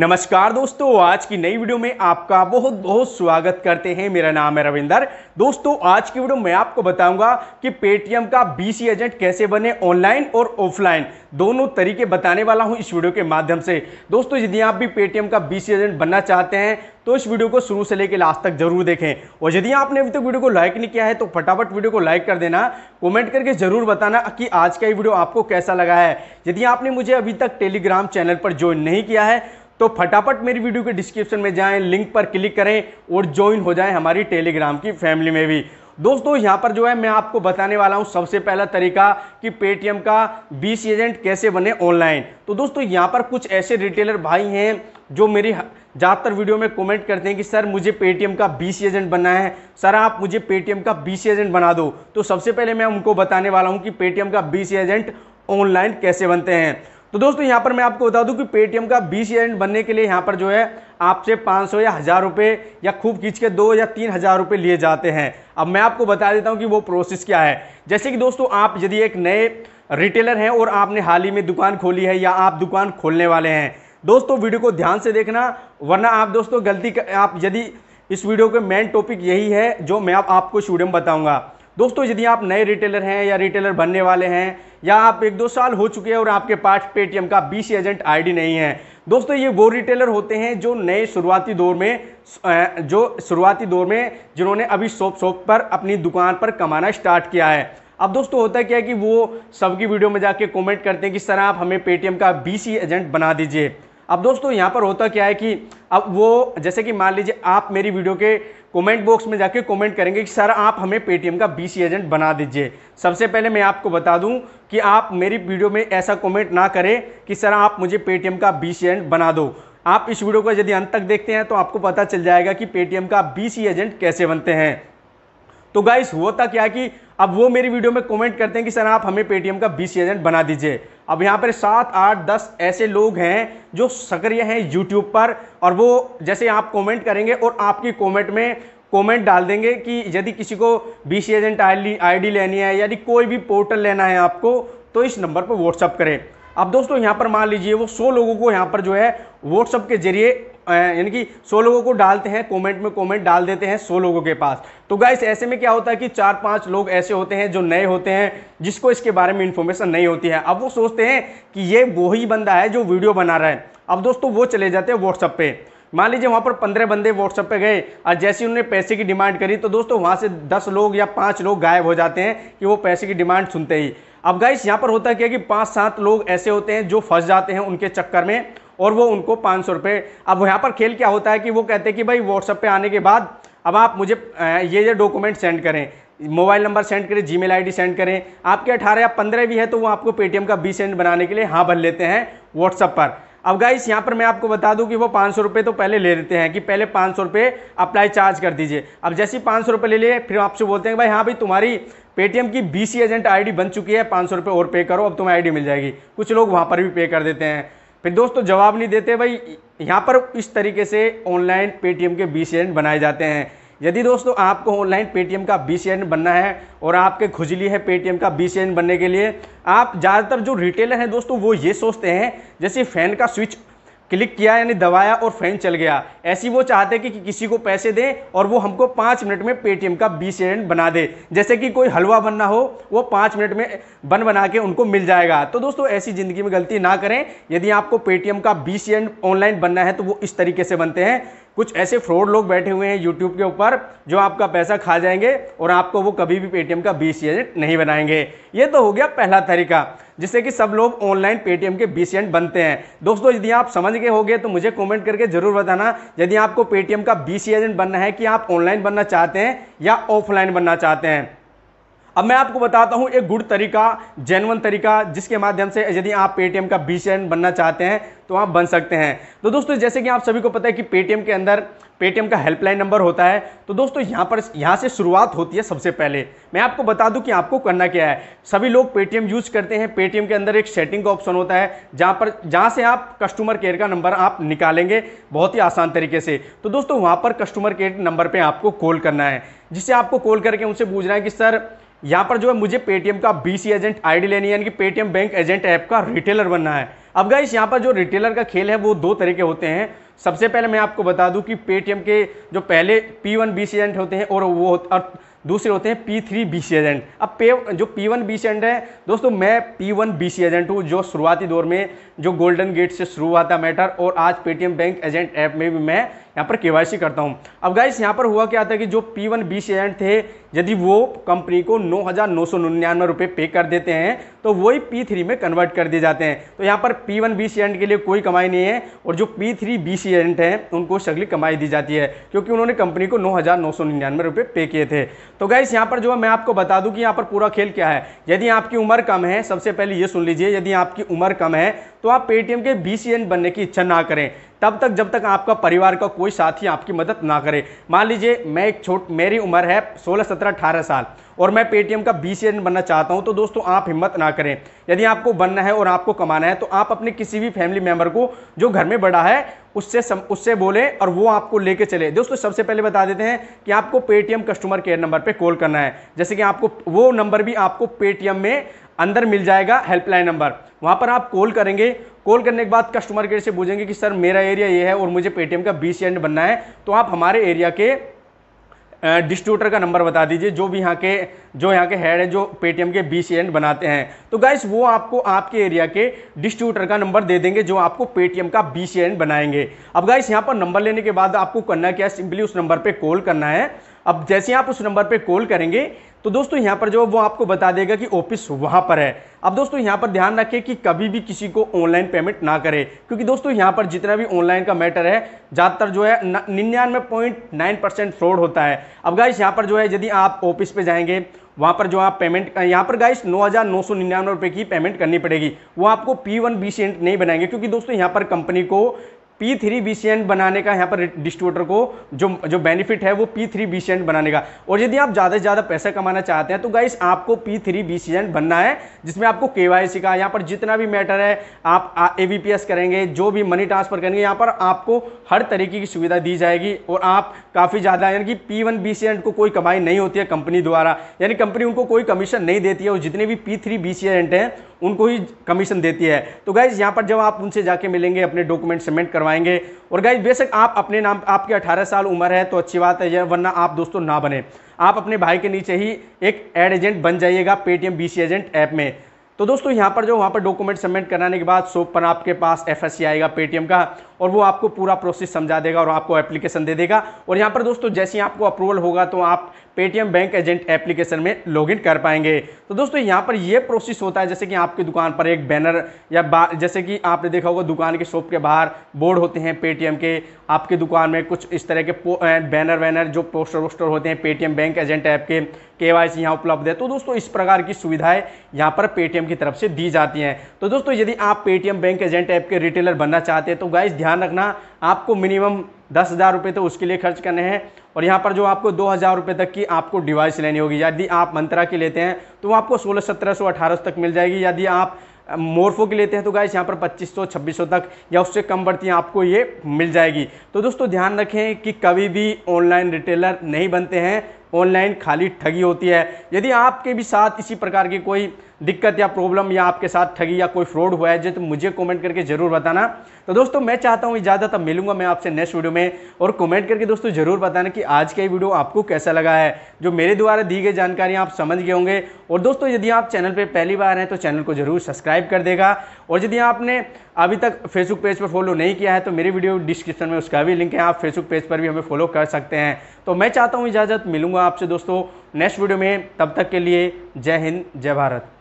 नमस्कार दोस्तों आज की नई वीडियो में आपका बहुत बहुत स्वागत करते हैं मेरा नाम है रविंदर दोस्तों आज की वीडियो में आपको बताऊंगा कि पेटीएम का बीसी एजेंट कैसे बने ऑनलाइन और ऑफलाइन दोनों तरीके बताने वाला हूं इस वीडियो के माध्यम से दोस्तों यदि आप भी पेटीएम का बीसी एजेंट बनना चाहते हैं तो इस वीडियो को शुरू से लेकर लास्ट तक जरूर देखें और यदि आपने अभी तक तो वीडियो को लाइक नहीं किया है तो फटाफट वीडियो को लाइक कर देना कमेंट करके जरूर बताना कि आज का ये वीडियो आपको कैसा लगा है यदि आपने मुझे अभी तक टेलीग्राम चैनल पर ज्वाइन नहीं किया है तो फटाफट मेरी वीडियो के डिस्क्रिप्शन में जाएं लिंक पर क्लिक करें और ज्वाइन हो जाएं हमारी टेलीग्राम की फैमिली में भी दोस्तों यहां पर जो है मैं आपको बताने वाला हूं सबसे पहला तरीका कि पेटीएम का बीस एजेंट कैसे बने ऑनलाइन तो दोस्तों यहां पर कुछ ऐसे रिटेलर भाई हैं जो मेरी ज़्यादातर वीडियो में कमेंट करते हैं कि सर मुझे पेटीएम का बीस एजेंट बनना है सर आप मुझे पेटीएम का बीस एजेंट बना दो तो सबसे पहले मैं उनको बताने वाला हूँ कि पेटीएम का बीस एजेंट ऑनलाइन कैसे बनते हैं तो दोस्तों यहाँ पर मैं आपको बता दूं कि पेटीएम का बीस एजेंट बनने के लिए यहाँ पर जो है आपसे 500 या हज़ार रुपये या खूब खींच के दो या तीन हज़ार रुपये लिए जाते हैं अब मैं आपको बता देता हूँ कि वो प्रोसेस क्या है जैसे कि दोस्तों आप यदि एक नए रिटेलर हैं और आपने हाल ही में दुकान खोली है या आप दुकान खोलने वाले हैं दोस्तों वीडियो को ध्यान से देखना वरना आप दोस्तों गलती आप यदि इस वीडियो के मेन टॉपिक यही है जो मैं आपको इस में बताऊंगा दोस्तों यदि आप नए रिटेलर हैं या रिटेलर बनने वाले हैं या आप एक दो साल हो चुके हैं और आपके पास पेटीएम का सी एजेंट आईडी नहीं है दोस्तों ये वो रिटेलर होते हैं जो नए शुरुआती दौर में जो शुरुआती दौर में जिन्होंने अभी शॉप शॉप पर अपनी दुकान पर कमाना स्टार्ट किया है अब दोस्तों होता क्या है कि वो सबकी वीडियो में जाके कमेंट करते हैं कि सर आप हमें पेटीएम का बी एजेंट बना दीजिए अब दोस्तों यहाँ पर होता क्या है कि अब वो जैसे कि मान लीजिए आप मेरी वीडियो के कमेंट बॉक्स में जाके कमेंट करेंगे कि सर आप हमें पेटीएम का बीसी एजेंट बना दीजिए सबसे पहले मैं आपको बता दूं कि आप मेरी वीडियो में ऐसा कमेंट ना करें कि सर आप मुझे पेटीएम का बीसी एजेंट बना दो आप इस वीडियो को यदि अंत तक देखते हैं तो आपको पता चल जाएगा कि पेटीएम का बीसी एजेंट कैसे बनते हैं तो गाइस होता क्या कि अब वो मेरी वीडियो में कमेंट करते हैं कि सर आप हमें पेटीएम का बीसी एजेंट बना दीजिए अब यहाँ पर सात आठ दस ऐसे लोग हैं जो सक्रिय हैं यूट्यूब पर और वो जैसे आप कॉमेंट करेंगे और आपकी कॉमेंट में कमेंट डाल देंगे कि यदि किसी को बी सी एजेंट आईडी लेनी है यदि कोई भी पोर्टल लेना है आपको तो इस नंबर पर व्हाट्सअप करें अब दोस्तों यहाँ पर मान लीजिए वो सौ लोगों को यहाँ पर जो है व्हाट्सअप के जरिए यानी कि सौ लोगों को डालते हैं कमेंट में कमेंट डाल देते हैं सौ लोगों के पास तो गाइस ऐसे में क्या होता है कि चार पांच लोग ऐसे होते हैं जो नए होते हैं जिसको इसके बारे में इन्फॉर्मेशन नहीं होती है अब वो सोचते हैं कि ये वही बंदा है जो वीडियो बना रहा है अब दोस्तों वो चले जाते हैं व्हाट्सअप पे मान लीजिए वहाँ पर पंद्रह बंदे व्हाट्सएप पे गए और जैसे उन्होंने पैसे की डिमांड करी तो दोस्तों वहाँ से दस लोग या पाँच लोग गायब हो जाते हैं कि वो पैसे की डिमांड सुनते ही अब गाइस यहाँ पर होता क्या कि पाँच सात लोग ऐसे होते हैं जो फंस जाते हैं उनके चक्कर में और वो उनको पाँच सौ रुपये अब यहाँ पर खेल क्या होता है कि वो कहते हैं कि भाई व्हाट्सअप पे आने के बाद अब आप मुझे ये ये डॉक्यूमेंट सेंड करें मोबाइल नंबर सेंड करें जी मेल सेंड करें आपके अठारह या पंद्रह भी है तो वो आपको पेटीएम का बी सेंड बनाने के लिए हाँ भर लेते हैं व्हाट्सअप पर अब गाइस यहाँ पर मैं आपको बता दूं कि वो पाँच सौ तो पहले ले लेते हैं कि पहले पाँच सौ अप्लाई चार्ज कर दीजिए अब जैसे ही पाँच सौ ले लिए फिर आपसे बोलते हैं भाई हाँ भाई तुम्हारी पेटीएम की सी एजेंट आईडी बन चुकी है पाँच सौ और पे करो अब तुम्हें आईडी मिल जाएगी कुछ लोग वहाँ पर भी पे कर देते हैं फिर दोस्तों जवाब नहीं देते भाई यहाँ पर इस तरीके से ऑनलाइन पेटीएम के सी एजेंट बनाए जाते हैं यदि दोस्तों आपको ऑनलाइन पेटीएम का बी बनना है और आपके खुजली है पेटीएम का बी बनने के लिए आप ज़्यादातर जो रिटेलर हैं दोस्तों वो ये सोचते हैं जैसे फ़ैन का स्विच क्लिक किया यानी दबाया और फैन चल गया ऐसी वो चाहते कि, कि किसी को पैसे दें और वो हमको पाँच मिनट में पेटीएम का बी एंड बना दे जैसे कि कोई हलवा बनना हो वो पाँच मिनट में बन बना के उनको मिल जाएगा तो दोस्तों ऐसी ज़िंदगी में गलती ना करें यदि आपको पेटीएम का बी एंड ऑनलाइन बनना है तो वो इस तरीके से बनते हैं कुछ ऐसे फ्रॉड लोग बैठे हुए हैं यूट्यूब के ऊपर जो आपका पैसा खा जाएंगे और आपको वो कभी भी पेटीएम का बीस एजेंट नहीं बनाएंगे ये तो हो गया पहला तरीका जिससे कि सब लोग ऑनलाइन पेटीएम के बीस एजेंट बनते हैं दोस्तों यदि आप समझ गए होंगे तो मुझे कमेंट करके जरूर बताना यदि आपको पेटीएम का बीस एजेंट बनना है कि आप ऑनलाइन बनना चाहते हैं या ऑफलाइन बनना चाहते हैं अब मैं आपको बताता हूं एक गुड तरीका जेनवन तरीका जिसके माध्यम से यदि आप पेटीएम का बी बनना चाहते हैं तो आप बन सकते हैं तो दोस्तों जैसे कि आप सभी को पता है कि पेटीएम के अंदर पेटीएम का हेल्पलाइन नंबर होता है तो दोस्तों यहाँ पर यहाँ से शुरुआत होती है सबसे पहले मैं आपको बता दूं कि आपको करना क्या है सभी लोग पेटीएम यूज करते हैं पेटीएम के अंदर एक सेटिंग का ऑप्शन होता है जहाँ पर जहाँ से आप कस्टमर केयर का नंबर आप निकालेंगे बहुत ही आसान तरीके से तो दोस्तों वहाँ पर कस्टमर केयर नंबर पर आपको कॉल करना है जिससे आपको कॉल करके उनसे पूछ रहे हैं कि सर यहाँ पर जो है मुझे पेटीएम का बीसी एजेंट आईडी लेनी है यानी कि पेटीएम बैंक एजेंट ऐप का रिटेलर बनना है अब गाइस यहाँ पर जो रिटेलर का खेल है वो दो तरह के होते हैं सबसे पहले मैं आपको बता दूं कि पेटीएम के जो पहले पी वन बी एजेंट होते हैं और वो और दूसरे होते हैं पी थ्री बी एजेंट अब पे जो पी वन बी एजेंट है दोस्तों मैं पी वन बी एजेंट हूँ जो शुरुआती दौर में जो गोल्डन गेट से शुरू हुआ था मैटर और आज पेटीएम बैंक एजेंट ऐप में भी मैं यहाँ पर के करता हूँ अब गाइस यहाँ पर हुआ क्या था कि जो पी वन बी एजेंट थे यदि वो कंपनी को नौ हज़ार नौ सौ निन्यानवे पे कर देते हैं तो वही पी थ्री में कन्वर्ट कर दिए जाते हैं तो यहाँ पर पी वन बीस एजेंट के लिए कोई कमाई नहीं है और जो पी थ्री बी एजेंट हैं उनको सगली कमाई दी जाती है क्योंकि उन्होंने कंपनी को नौ हज़ार नौ सौ निन्यानवे पे किए थे तो गाइस यहाँ पर जो है मैं आपको बता दूँ कि यहाँ पर पूरा खेल क्या है यदि आपकी उम्र कम है सबसे पहले ये सुन लीजिए यदि आपकी उम्र कम है तो आप पेटीएम के बी बनने की इच्छा ना करें तब तक जब तक आपका परिवार का कोई साथी आपकी मदद ना करे मान लीजिए मैं एक छोट मेरी उम्र है सोलह सत्रह अठारह साल और मैं पेटीएम का बी बनना चाहता हूं तो दोस्तों आप हिम्मत ना करें यदि आपको बनना है और आपको कमाना है तो आप अपने किसी भी फैमिली मेंबर को जो घर में बड़ा है उससे सम, उससे बोले और वो आपको लेके चले दोस्तों सबसे पहले बता देते हैं कि आपको पेटीएम कस्टमर केयर नंबर पर कॉल करना है जैसे कि आपको वो नंबर भी आपको पेटीएम में अंदर मिल जाएगा हेल्पलाइन नंबर वहां पर आप कॉल करेंगे कॉल करने के बाद कस्टमर केयर से पूछेंगे कि सर मेरा एरिया ये है और मुझे पेटीएम का बी सी बनना है तो आप हमारे एरिया के डिस्ट्रीब्यूटर का नंबर बता दीजिए जो भी यहाँ के जो यहाँ के हेड है जो पेटीएम के बी सी एंड बनाते हैं तो गाइस वो आपको आपके एरिया के डिस्ट्रीब्यूटर का नंबर दे देंगे जो आपको पेटीएम का बी सी एंड बनाएंगे अब गाइस यहाँ पर नंबर लेने के बाद आपको करना क्या सिंपली उस नंबर पर कॉल करना है अब जैसे आप उस नंबर पर कॉल करेंगे तो दोस्तों यहां पर जो वो आपको बता देगा कि ऑफिस वहां पर है अब दोस्तों यहां पर ध्यान रखें कि कभी भी किसी को ऑनलाइन पेमेंट ना करें क्योंकि दोस्तों यहां पर जितना भी ऑनलाइन का मैटर है ज़्यादातर जो है निन्यानवे पॉइंट नाइन परसेंट फ्रॉड होता है अब गाइस यहाँ पर जो है यदि आप ऑफिस पे जाएंगे वहां पर जो आप पेमेंट यहां पर गाइस नौ हज़ार नौ सौ निन्यानवे रुपए की पेमेंट करनी पड़ेगी वो आपको पी वन बी सेंट नहीं बनाएंगे क्योंकि दोस्तों यहां पर कंपनी को पी थ्री बी सी बनाने का यहाँ पर डिस्ट्रीब्यूटर को जो जो बेनिफिट है वो पी थ्री बी सी बनाने का और यदि आप ज़्यादा से ज़्यादा पैसा कमाना चाहते हैं तो गाइस आपको पी थ्री बी सी बनना है जिसमें आपको के सी का यहाँ पर जितना भी मैटर है आप ए पी एस करेंगे जो भी मनी ट्रांसफर करेंगे यहाँ पर आपको हर तरीके की सुविधा दी जाएगी और आप काफ़ी ज़्यादा यानी कि P one B C end को कोई कमाई नहीं होती है कंपनी द्वारा यानी कंपनी उनको कोई कमीशन नहीं देती है और जितने भी P three B C end हैं उनको ही कमीशन देती है तो गाइज यहाँ पर जब आप उनसे जाके मिलेंगे अपने डॉक्यूमेंट सबमिट करवाएंगे और गाइज बेशक आप अपने नाम आपके 18 साल उम्र है तो अच्छी बात है वरना आप दोस्तों ना बने आप अपने भाई के नीचे ही एक एड एजेंट बन जाइएगा पेटीएम बी एजेंट ऐप में तो दोस्तों यहाँ पर जो वहाँ पर डॉक्यूमेंट सबमिट कराने के बाद सोपन आपके पास एफ आएगा पेटीएम का और वो आपको पूरा प्रोसेस समझा देगा और आपको एप्लीकेशन दे देगा और यहाँ पर दोस्तों जैसे ही आपको अप्रूवल होगा तो आप पेटीएम बैंक एजेंट एप्लीकेशन में लॉगिन कर पाएंगे तो दोस्तों यहाँ पर ये प्रोसेस होता है जैसे कि आपकी दुकान पर एक बैनर या जैसे कि आपने देखा होगा दुकान के शॉप के बाहर बोर्ड होते हैं पेटीएम के आपकी दुकान में कुछ इस तरह के बैनर वैनर जो पोस्टर वोस्टर होते हैं पेटीएम बैंक एजेंट ऐप के के वाई यहाँ उपलब्ध है तो दोस्तों इस प्रकार की सुविधाएं यहाँ पर पेटीएम की तरफ से दी जाती हैं तो दोस्तों यदि आप पेटीएम बैंक एजेंट ऐप के रिटेलर बनना चाहते हैं तो गाइज ध्यान ध्यान रखना आपको मिनिमम दस हज़ार रुपये तो उसके लिए खर्च करने हैं और यहाँ पर जो आपको दो हज़ार रुपये तक की आपको डिवाइस लेनी होगी यदि आप मंत्रा की लेते हैं तो वो आपको सोलह सत्रह सौ अठारह सौ तक मिल जाएगी यदि आप मोरफो की लेते हैं तो गाइस यहाँ पर 2500 2600 तक या उससे कम बढ़ती आपको ये मिल जाएगी तो दोस्तों ध्यान रखें कि कभी भी ऑनलाइन रिटेलर नहीं बनते हैं ऑनलाइन खाली ठगी होती है यदि आपके भी साथ इसी प्रकार की कोई दिक्कत या प्रॉब्लम या आपके साथ ठगी या कोई फ्रॉड हुआ है जो तो मुझे कमेंट करके जरूर बताना तो दोस्तों मैं चाहता हूँ इजाज़त अब मिलूंगा मैं आपसे नेक्स्ट वीडियो में और कमेंट करके दोस्तों जरूर बताना कि आज का ये वीडियो आपको कैसा लगा है जो मेरे द्वारा दी गई जानकारी आप समझ गए होंगे और दोस्तों यदि आप चैनल पर पहली बार हैं तो चैनल को जरूर सब्सक्राइब कर देगा और यदि आपने अभी तक फेसबुक पेज पर फॉलो नहीं किया है तो मेरी वीडियो डिस्क्रिप्शन में उसका भी लिंक है आप फेसबुक पेज पर भी हमें फॉलो कर सकते हैं तो मैं चाहता हूँ इजाज़त मिलूंगा आपसे दोस्तों नेक्स्ट वीडियो में तब तक के लिए जय हिंद जय भारत